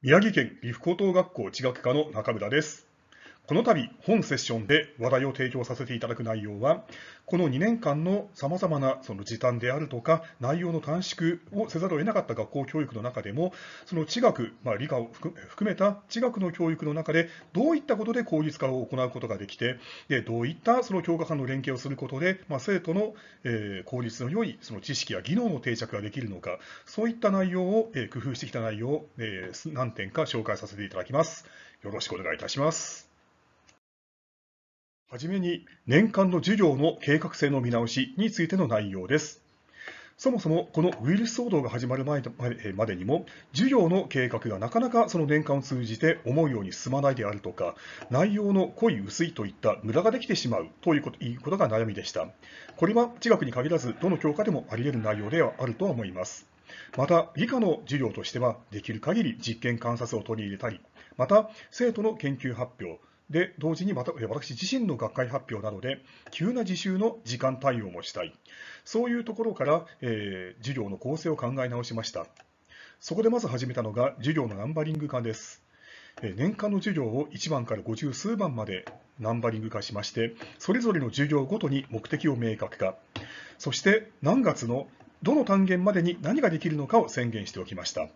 宮城県岐阜高等学校地学科の中村です。この度本セッションで話題を提供させていただく内容はこの2年間のさまざまなその時短であるとか内容の短縮をせざるを得なかった学校教育の中でもその地学、まあ、理科を含めた地学の教育の中でどういったことで効率化を行うことができてでどういったその教科間の連携をすることで、まあ、生徒の、えー、効率の良いその知識や技能の定着ができるのかそういった内容を、えー、工夫してきた内容を、えー、何点か紹介させていただきます。よろしくお願いいたします。はじめに年間の授業の計画性の見直しについての内容です。そもそもこのウイルス騒動が始まる前までにも授業の計画がなかなかその年間を通じて思うように進まないであるとか内容の濃い薄いといった無駄ができてしまうというこということが悩みでした。これは地学に限らずどの教科でもあり得る内容ではあるとは思います。また理科の授業としてはできる限り実験観察を取り入れたりまた生徒の研究発表で、同時にまた私自身の学会発表などで、急な自習の時間対応もしたい。そういうところから、えー、授業の構成を考え直しました。そこでまず始めたのが、授業のナンバリング化です。年間の授業を1番から50数番までナンバリング化しまして、それぞれの授業ごとに目的を明確化、そして何月のどの単元までに何ができるのかを宣言しておきました。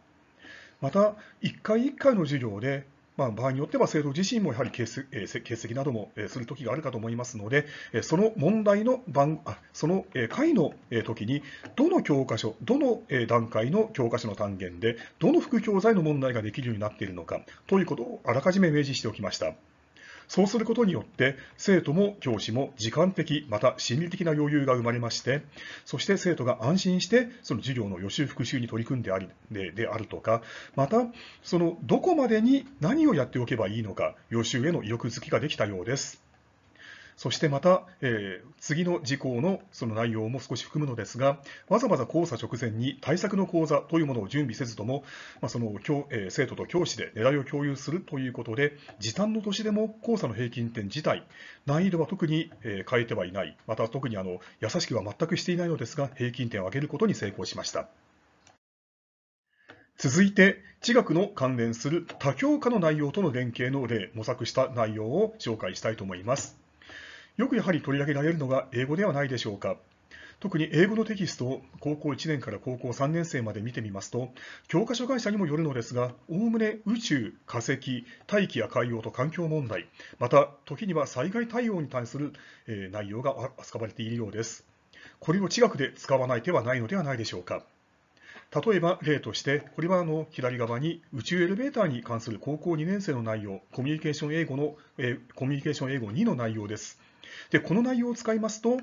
また、1回1回の授業でまあ、場合によっては政党自身もやはり欠席,、え欠席などもする時があるかと思いますので、その問題の番あその回の時に、どの教科書、どの段階の教科書の単元で、どの副教材の問題ができるようになっているのかということをあらかじめ明示しておきました。そうすることによって生徒も教師も時間的また心理的な余裕が生まれましてそして生徒が安心してその授業の予習復習に取り組んでありでであるとかまたそのどこまでに何をやっておけばいいのか予習への意欲づきができたようです。そしてまた、えー、次の事項のその内容も少し含むのですが、わざわざ講座直前に対策の講座というものを準備せずとも、まあ、その教、えー、生徒と教師で狙いを共有するということで、時短の年でも講座の平均点自体、難易度は特に、えー、変えてはいない、また特にあの優しくは全くしていないのですが、平均点を上げることに成功しました。続いて、地学の関連する多教科の内容との連携の例、模索した内容を紹介したいと思います。よくやはり取り上げられるのが英語ではないでしょうか。特に英語のテキストを高校1年から高校3年生まで見てみますと、教科書会社にもよるのですが、おおむね宇宙、化石、大気や海洋と環境問題、また時には災害対応に対する内容が扱われているようです。これを地学で使わない手はないのではないでしょうか。例えば例として、これはあの左側に宇宙エレベーターに関する高校2年生の内容、コミュニケーション英語の、えコミュニケーション英語2の内容です。でこの内容を使いますと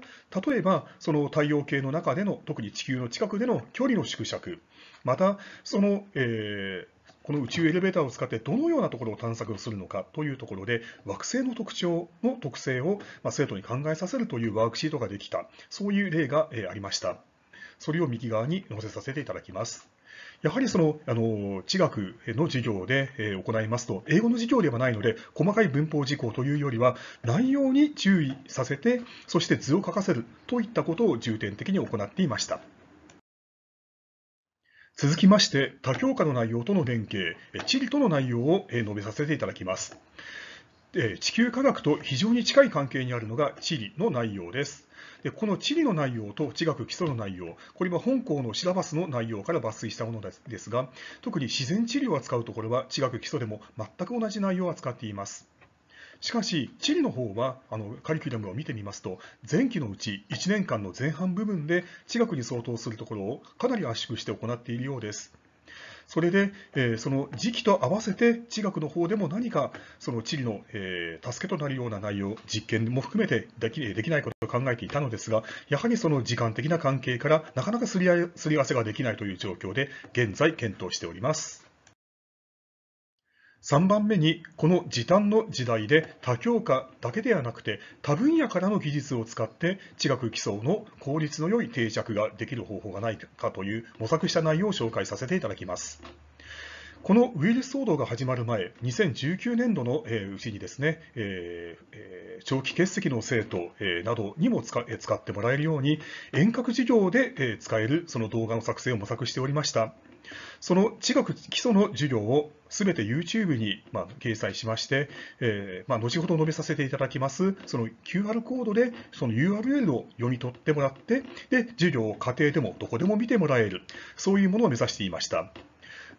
例えばその太陽系の中での特に地球の近くでの距離の縮尺またその、えーこの宇宙エレベーターを使ってどのようなところを探索するのかというところで惑星の特徴の特性を生徒に考えさせるというワークシートができたそういう例がありましたそれを右側に載せさせていただきますやはりそのあの地学の授業で、え行いますと、英語の授業ではないので、細かい文法事項というよりは、内容に注意させて、そして図を書かせるといったことを重点的に行っていました。続きまして、多教科の内容との連携、地理との内容を述べさせていただきます。地球科学と非常に近い関係にあるのが地理の内容です。でこの地理の内容と地学基礎の内容、これは本校のシラバスの内容から抜粋したものですが、特に自然地理を扱うところは地学基礎でも全く同じ内容を扱っています。しかし、地理の方はあのカリキュラムを見てみますと、前期のうち1年間の前半部分で地学に相当するところをかなり圧縮して行っているようです。それで、えー、その時期と合わせて地学の方でも何かその地理の、えー、助けとなるような内容、実験も含めてできできないことを考えていたのですが、やはりその時間的な関係からなかなかすり合わせができないという状況で現在検討しております。3番目にこの時短の時代で多教科だけではなくて多分野からの技術を使って地学基礎の効率の良い定着ができる方法がないかという模索した内容を紹介させていただきます。このウイルス騒動が始まる前、2019年度のうちにですね、えー、長期欠席の生徒などにも使ってもらえるように、遠隔授業で使えるその動画の作成を模索しておりました。その地学基礎の授業をすべて YouTube に、まあ、掲載しまして、えーまあ、後ほど述べさせていただきます、その QR コードでその URL を読み取ってもらって、で授業を家庭でもどこでも見てもらえる、そういうものを目指していました。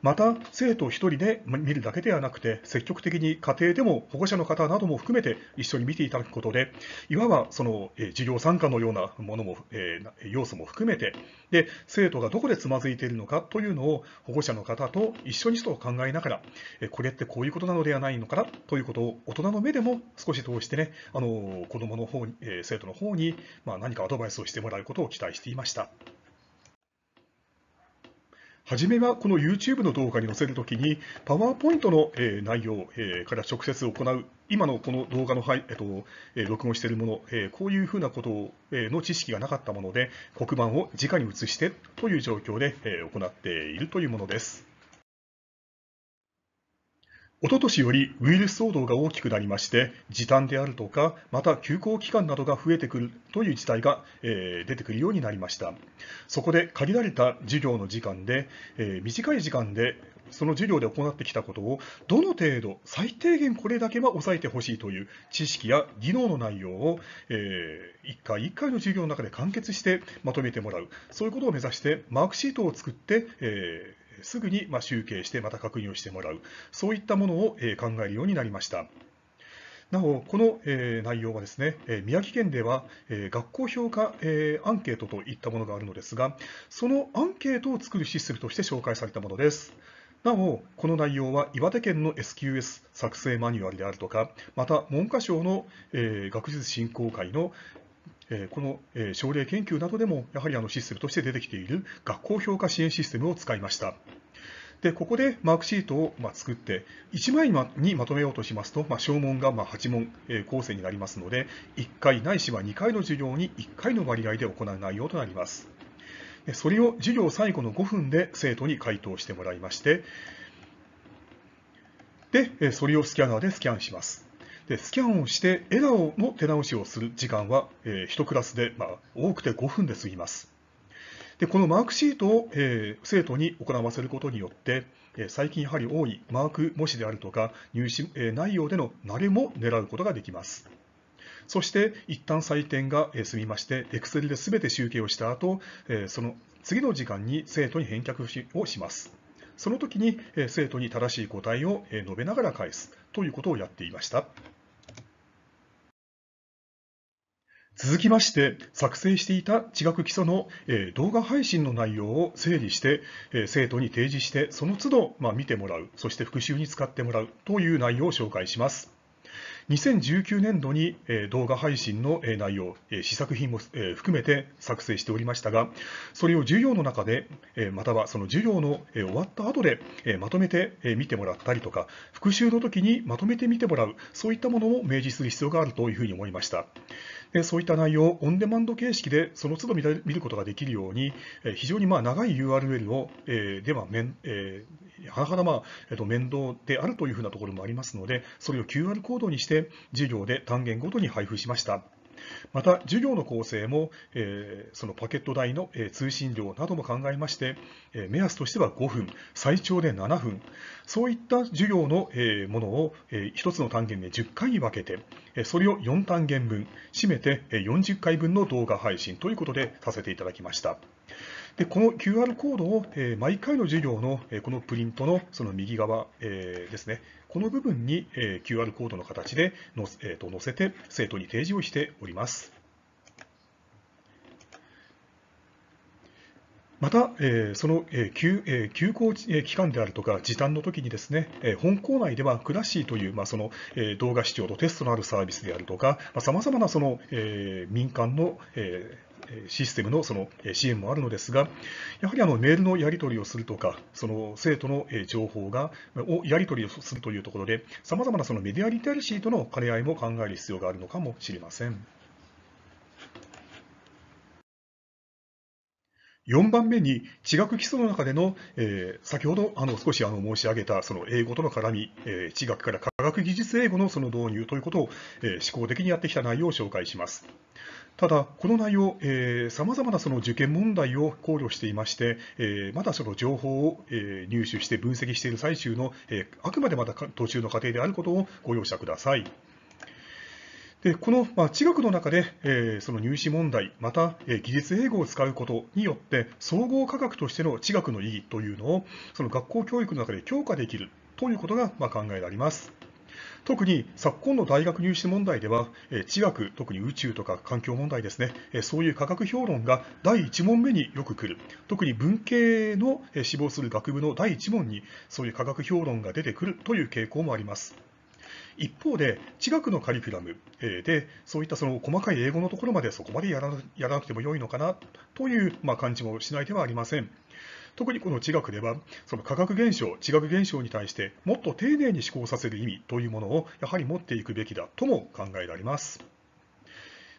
また生徒1人で見るだけではなくて積極的に家庭でも保護者の方なども含めて一緒に見ていただくことでいわばその、え授業参加のようなものも、え要素も含めてで生徒がどこでつまずいているのかというのを保護者の方と一緒にと考えながら、えこれってこういうことなのではないのかなということを大人の目でも少し通してねあの子どもの方に、え生徒の方に、まあ、何かアドバイスをしてもらうことを期待していました。初めはこの YouTube の動画に載せるときに、PowerPoint の内容から直接行う、今のこの動画の、えっと、録音しているもの、こういうふうなことの知識がなかったもので、黒板を直に移してという状況で行っているというものです。おととしよりウイルス騒動が大きくなりまして、時短であるとか、また休校期間などが増えてくるという事態が、えー、出てくるようになりました。そこで限られた授業の時間で、えー、短い時間でその授業で行ってきたことをどの程度最低限これだけは抑えてほしいという知識や技能の内容を、えー、1回1回の授業の中で完結してまとめてもらうそういうことを目指してマークシートを作って、えすぐにま集計してまた確認をしてもらう、そういったものを考えるようになりました。なお、この内容はですね、宮城県では学校評価アンケートといったものがあるのですが、そのアンケートを作るシステムとして紹介されたものです。なお、この内容は岩手県の SQS 作成マニュアルであるとか、また文科省の学術振興会のえこの、え症例研究などでもやはりあのシステムとして出てきている学校評価支援システムを使いました。でここでマークシートをま作って1枚にまとめようとしますと、まあ、小問がま8問構成になりますので1回ないしは2回の授業に1回の割合で行う内容となります。それを授業最後の5分で生徒に回答してもらいましてでそれをスキャナーでスキャンします。スキャンをしてエラーの手直しをする時間は、え1クラスで、ま多くて5分で済みます。でこのマークシートを、え生徒に行わせることによって、え最近やはり多いマーク模試であるとか入試、え内容での慣れも狙うことができます。そして一旦採点が済みまして Excel で全て集計をした後、えその次の時間に生徒に返却をします。その時に生徒に正しい答えを述べながら返すということをやっていました。続きまして、作成していた地学基礎の、え動画配信の内容を整理して、え生徒に提示して、その都度、ま見てもらう、そして復習に使ってもらうという内容を紹介します。2019年度に動画配信の内容、試作品も含めて作成しておりましたが、それを授業の中で、またはその授業の終わった後でまとめて見てもらったりとか、復習の時にまとめて見てもらう、そういったものも明示する必要があるというふうに思いました。そういった内容をオンデマンド形式でその都度見ることができるように、非常にまあ長い URL を、では面、なかなかまえっと、面倒であるというふうなところもありますので、それを QR コードにして、授業で単元ごとに配布しました。また、授業の構成も、えー、そのパケット代の、えー、通信量なども考えまして、えー、目安としては5分、最長で7分、そういった授業の、えものを、え1つの単元で10回に分けて、えそれを4単元分、締めて、え40回分の動画配信ということでさせていただきました。でこの QR コードを、え毎回の授業の、えこのプリントのその右側、えですね、この部分に、え QR コードの形での、えー、と載せて生徒に提示をしております。また、えその、え休校期間であるとか時短の時にですね、え本校内ではクラシーという、まあ、その、え動画視聴とテストのあるサービスであるとか、まあ、様々なその、え民間の、えシステムのその支援もあるのですが、やはりあのメールのやり取りをするとか、その生徒の情報がをやり取りをするというところで、さまざまなそのメディアリテラシーとの兼ね合いも考える必要があるのかもしれません。4番目に地学基礎の中での、えー、先ほどあの少しあの申し上げたその英語との絡み、えー、地学から科学技術英語のその導入ということを、えー、試行的にやってきた内容を紹介します。ただ、この内容、さまざまなその受験問題を考慮していまして、えー、まだその情報を、えー、入手して分析している最中の、えー、あくまでまだ途中の過程であることをご容赦ください。でこの、まあ、地学の中で、えー、その入試問題、また、えー、技術英語を使うことによって、総合科学としての地学の意義というのを、その学校教育の中で強化できるということが、まあ、考えられます。特に昨今の大学入試問題では、地学、特に宇宙とか環境問題ですね、そういう科学評論が第1問目によく来る、特に文系の志望する学部の第1問に、そういう科学評論が出てくるという傾向もあります。一方で、地学のカリキュラムで、そういったその細かい英語のところまでそこまでやらなくても良いのかなというま感じもしないではありません。特にこの地学では、その化学現象、地学現象に対してもっと丁寧に思考させる意味というものをやはり持っていくべきだとも考えられます。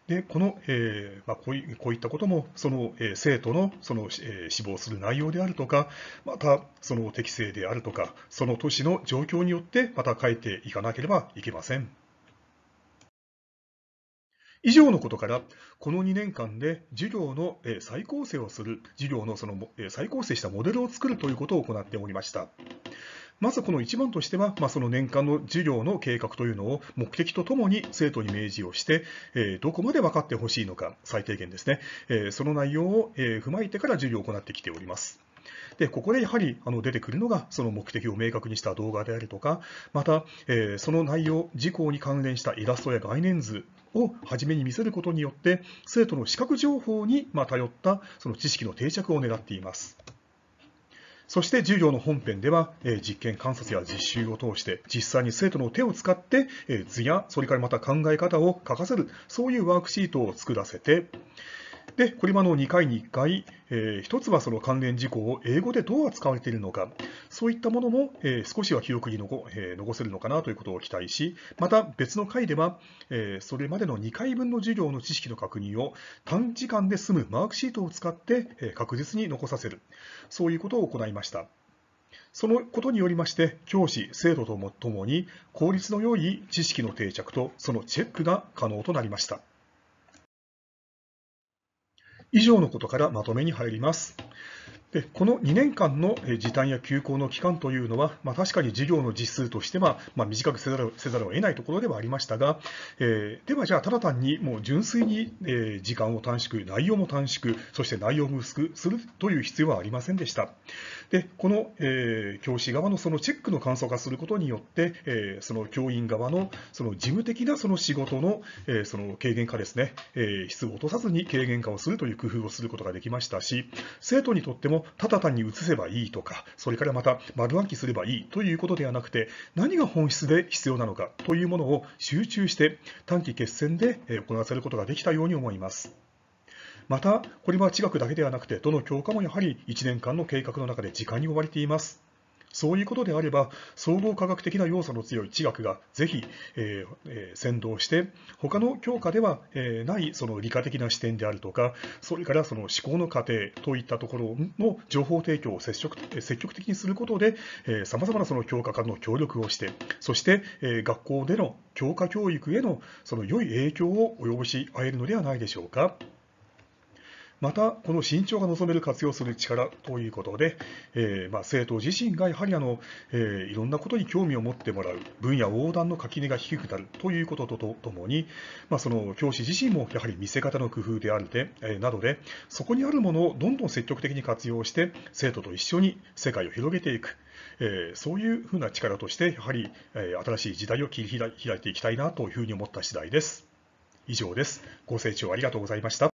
でこの、えー、まあ、こういこういったこともその、えー、生徒のその、えー、死亡する内容であるとかまたその適性であるとかその都市の状況によってまた変えていかなければいけません。以上のことから、この2年間で授業の再構成をする、授業のその再構成したモデルを作るということを行っておりました。まずこの1番としては、まあ、その年間の授業の計画というのを目的とともに生徒に明示をして、えどこまで分かってほしいのか、最低限ですね、えその内容を、え踏まえてから授業を行ってきております。でここでやはりあの出てくるのがその目的を明確にした動画であるとかまた、えー、その内容事項に関連したイラストや概念図を初めに見せることによって生徒の視覚情報にま頼ったその知識の定着を狙っています。そして授業の本編では、え実験観察や実習を通して実際に生徒の手を使って、え図やそれからまた考え方を書かせるそういうワークシートを作らせてで、この2回に1回、えー、1つはその関連事項を英語でどう扱われているのか、そういったものも、えー、少しは記憶に残,、えー、残せるのかなということを期待し、また別の回では、えー、それまでの2回分の授業の知識の確認を短時間で済むマークシートを使って、えー、確実に残させる、そういうことを行いました。そのことによりまして、教師、生徒ともともに効率の良い知識の定着とそのチェックが可能となりました。以上のことからまとめに入ります。でこの2年間の時短や休校の期間というのは、まあ、確かに授業の実数としては、まあ、短くせざるを得ないところではありましたが、えー、ではじゃあただ単にもう純粋に、え時間を短縮、内容も短縮、そして内容も薄くするという必要はありませんでした。でこの、えー、教師側のそのチェックの簡素化することによって、えー、その教員側のその事務的なその仕事の,、えー、その軽減化ですね、えー、質を落とさずに軽減化をするという工夫をすることができましたし、生徒にとってもただ単に移せばいいとか、それからまた丸暗記すればいいということではなくて、何が本質で必要なのかというものを集中して、短期決戦で行わせることができたように思います。また、これは地学だけではなくて、どの教科もやはり1年間の計画の中で時間に追われています。そういうことであれば、総合科学的な要素の強い地学がぜひ、えー、先導して、他の教科では、えー、ないその理科的な視点であるとか、それからその思考の過程といったところの情報提供を積極積極的にすることで、さまざまなその教科間の協力をして、そして、えー、学校での教科教育へのその良い影響を及ぼし合えるのではないでしょうか。また、この身長が望める活用する力ということで、えー、まあ、生徒自身がやはりあの、えー、いろんなことに興味を持ってもらう、分野横断の垣根が低くなるということとともに、まあ、その教師自身もやはり見せ方の工夫であるで、えー、などで、そこにあるものをどんどん積極的に活用して、生徒と一緒に世界を広げていく。えー、そういうふうな力として、やはり、えー、新しい時代を切り開いていきたいなというふうに思った次第です。以上です。ご清聴ありがとうございました。